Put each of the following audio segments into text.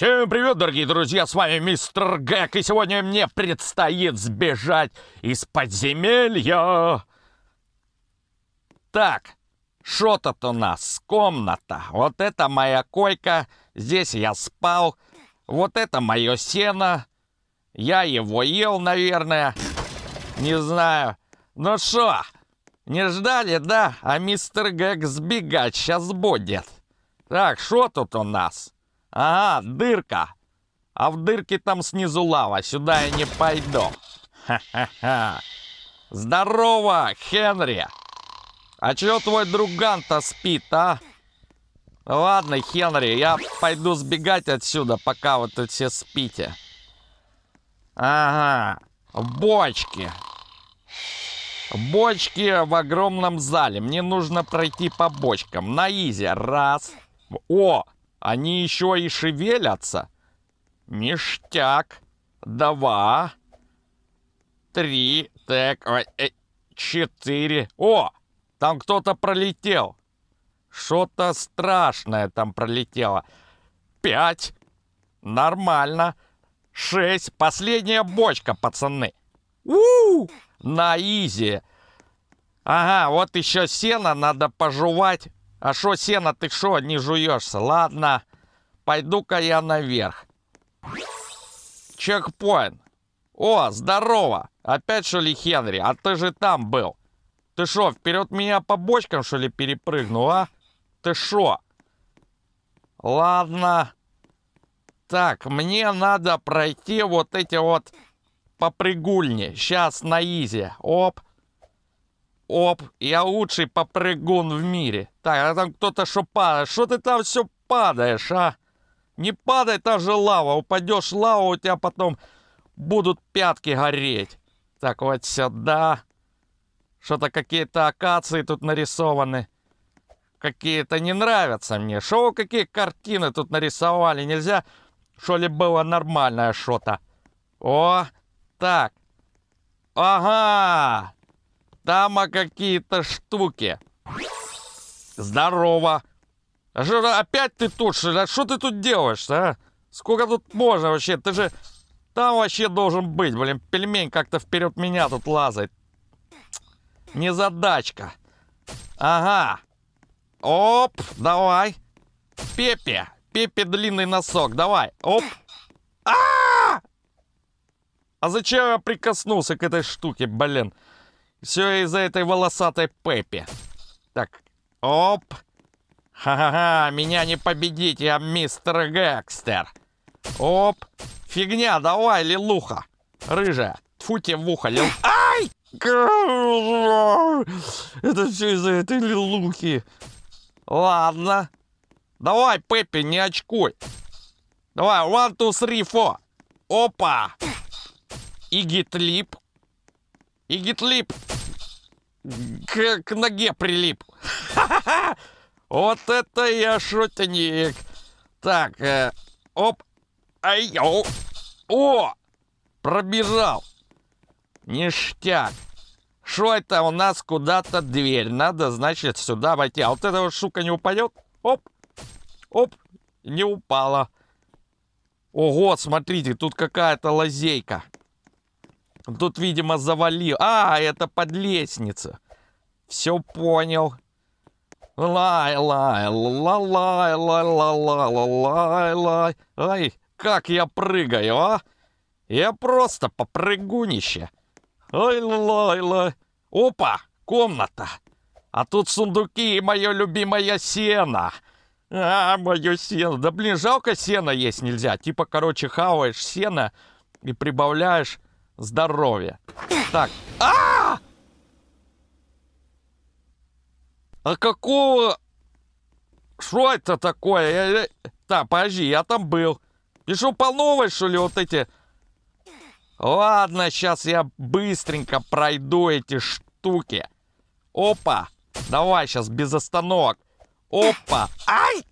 Всем привет, дорогие друзья, с вами Мистер Гэг, и сегодня мне предстоит сбежать из подземелья. Так, что тут у нас? Комната. Вот это моя койка, здесь я спал. Вот это мое сено. Я его ел, наверное. Не знаю. Ну что, не ждали, да? А мистер Гэг сбегать сейчас будет. Так, что тут у нас? Ага, дырка. А в дырке там снизу лава, сюда я не пойду. Ха-ха-ха. Здорово, Хенри. А чё твой друган-то спит, а? Ладно, Хенри, я пойду сбегать отсюда, пока вы тут все спите. Ага, бочки. Бочки в огромном зале. Мне нужно пройти по бочкам. На изи. Раз. О, они еще и шевелятся. Ништяк. Два. Три. Так. Э, четыре. О! Там кто-то пролетел. Что-то страшное там пролетело. Пять. Нормально. Шесть. Последняя бочка, пацаны. у, -у, -у! На изи. Ага, вот еще сено надо пожевать. А шо, сено, ты шо, не жуешься? Ладно, пойду-ка я наверх. Чекпоинт. О, здорово. Опять что ли, Хенри? А ты же там был. Ты шо, вперед меня по бочкам, что ли, перепрыгнул, а? Ты шо? Ладно. Так, мне надо пройти вот эти вот попрыгульни. Сейчас на изи. Оп. Оп, я лучший попрыгун в мире. Так, а там кто-то что падает. Что ты там все падаешь, а? Не падай, там же лава. Упадешь лава, у тебя потом будут пятки гореть. Так, вот сюда. Что-то какие-то акации тут нарисованы. Какие-то не нравятся мне. Шо какие картины тут нарисовали? Нельзя, что ли, было нормальное что-то? О, так. Ага, там какие-то штуки. Здорово. А что, опять ты тут, что ли? А что ты тут делаешь а? Сколько тут можно вообще? Ты же там вообще должен быть. Блин, пельмень как-то вперед меня тут лазает. Незадачка. Ага. Оп, давай. Пепе. Пепе длинный носок. Давай. Оп. А, -а, -а! а зачем я прикоснулся к этой штуке, блин? Все из-за этой волосатой Пеппи. Так, оп. Ха-ха-ха, меня не победить, я мистер Гэкстер. Оп. Фигня, давай, лилуха. Рыжая. Тьфу тебе в ухо, лил... Ай! Это все из-за этой лилухи. Ладно. Давай, Пеппи, не очкуй. Давай, one, two, three, four. Опа! И гитлип. И гитлип к, к ноге прилип. Вот это я шутник. Так, э, оп. Ай, о, о, пробежал. Ништяк. Что это у нас куда-то дверь? Надо, значит, сюда войти. А вот эта вот штука не упадет? Оп, оп, не упала. Ого, смотрите, тут какая-то лазейка. Тут, видимо, завалил. А, это под лестница. Все понял. Лай, лай, лай, лай, лай, лай, лай, лай. Ай, как я прыгаю, а? Я просто попрыгунище. Ай, лай, лай. Опа, комната. А тут сундуки и мое любимое сено. А, мое сено. Да блин, жалко сено есть нельзя. Типа, короче, хаваешь сено и прибавляешь Здоровье. Так. А! А какого... Что это такое? Я... Так, подожди, я там был. И что, по новой, что ли, вот эти... Ладно, сейчас я быстренько пройду эти штуки. Опа. Давай сейчас без остановок. Опа. Ай!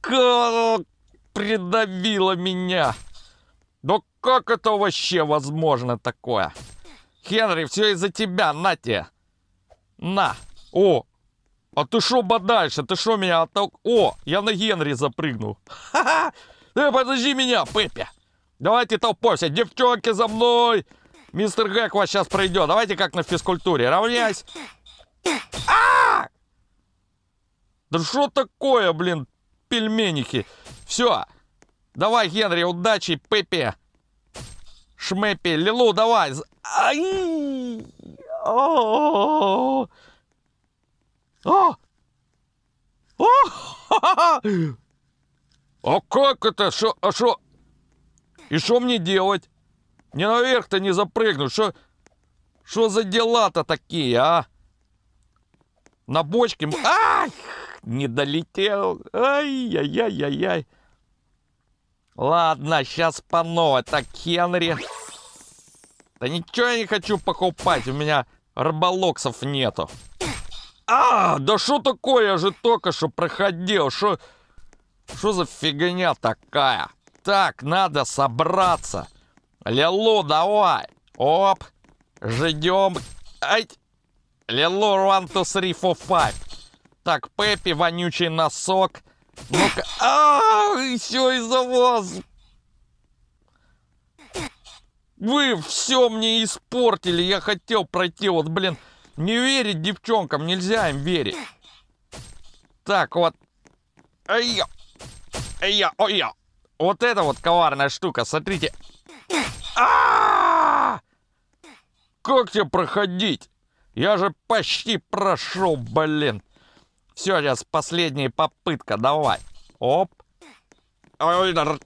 Как придавило меня. Да как это вообще возможно такое? Хенри, все из-за тебя, на тебе. На. О, а ты шо подальше? Ты шо меня оттолк... О, я на Генри запрыгнул. Ха-ха! Ты э, подожди меня, Пеппи. Давайте толпойся, девчонки за мной. Мистер Гэк вас сейчас пройдет. Давайте как на физкультуре. Равняйся. А! Да что такое, блин, пельменики? Все. Давай, Генри, удачи, Пеппи. Шмеппи, Лилу, давай. Ай! О! О! А как это? Шо, а что? И что мне делать? Не наверх-то не запрыгнуть. Что что за дела-то такие, а? На бочке... Ай! Не долетел. Ай-яй-яй-яй-яй. Ладно, сейчас по новой. Так, Хенри. Да ничего я не хочу покупать, у меня рыболоксов нету. А, да что такое, я же только что проходил, что... Что за фигня такая? Так, надо собраться. Лилу, давай. Оп. Ждем. Ай. Лилу, one, two, three, four, five. Так, Пеппи, вонючий носок ну А, еще из-за вас. Вы все мне испортили. Я хотел пройти. Вот, блин, не верить девчонкам. Нельзя им верить. Так, вот. Ай-я. Ай-я. Ой-я. Вот это вот коварная штука. Смотрите. -а! Как тебе проходить? Я же почти прошел, блин. Все, сейчас последняя попытка, давай. Оп. Так,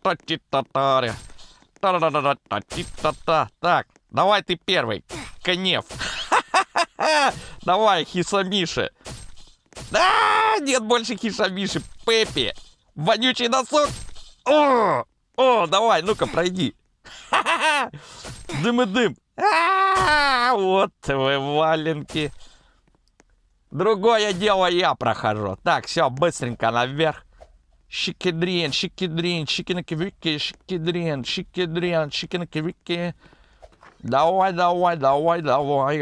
давай ты первый. Конев. Давай, Хисамиши. Да, нет больше Хисамиши. Пеппи. Вонючий носок. О, о, давай, ну-ка, пройди. Дым и дым. А, вот вы валенки. Другое дело я прохожу. Так, все, быстренько наверх. Шикидрин, шикидрин, вики, шикидрин, шикидрин, вики. Давай, давай, давай, давай.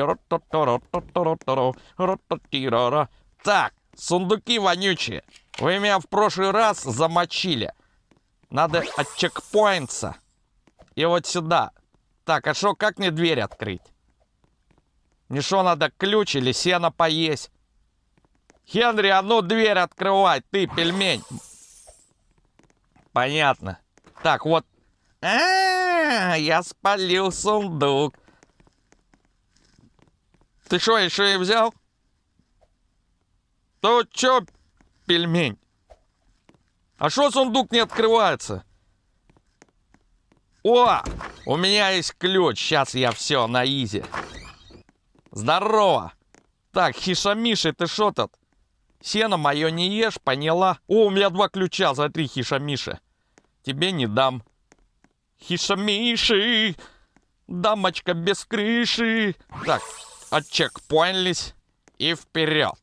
Так, сундуки вонючие. Вы меня в прошлый раз замочили. Надо от чекпоинтса. И вот сюда. Так, а что, как мне дверь открыть? Не шо надо ключ или сено поесть. Хенри, а ну дверь открывай, ты пельмень. Понятно. Так, вот. А, -а, -а я спалил сундук. Ты что, еще и взял? То чё, пельмень? А что сундук не открывается? О, у меня есть ключ. Сейчас я все на изи. Здорово! Так, Хишамиши, ты шо тут? Сено мое не ешь, поняла? О, у меня два ключа, за смотри, Хишамиши. Тебе не дам. Хишамиши! Дамочка без крыши! Так, отчекпоинлись а и вперед.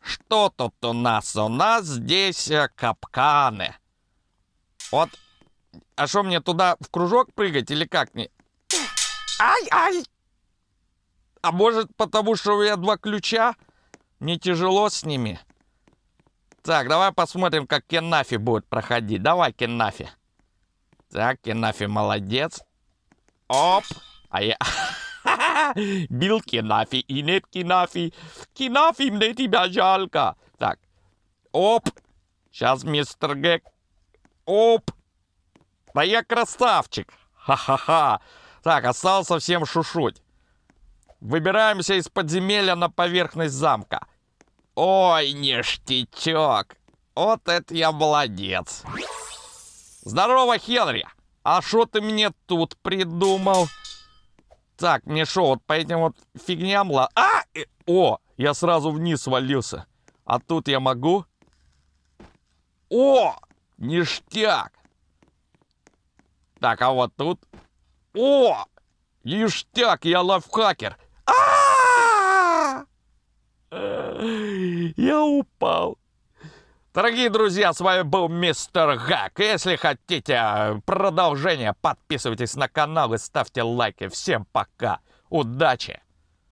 Что тут у нас? У нас здесь э, капканы. Вот. А что мне туда в кружок прыгать или как? мне? Ай-ай! А может, потому что у меня два ключа? не тяжело с ними. Так, давай посмотрим, как Кеннафи будет проходить. Давай, Кеннафи. Так, Кеннафи молодец. Оп. А я... Бил Кеннафи и нет Кеннафи. Кеннафи, мне тебя жалко. Так. Оп. Сейчас мистер Гек. Оп. Да я красавчик. Ха-ха-ха. Так, остался всем шушуть. Выбираемся из подземелья на поверхность замка. Ой, ништячок. Вот это я молодец. Здорово, Хенри. А что ты мне тут придумал? Так, мне шо, вот по этим вот фигням ла... А! О, я сразу вниз свалился. А тут я могу? О, ништяк. Так, а вот тут? О, ништяк, я лайфхакер. Я упал. Дорогие друзья, с вами был Мистер Гак. Если хотите э, продолжения, подписывайтесь на канал и ставьте лайки. Всем пока. Удачи!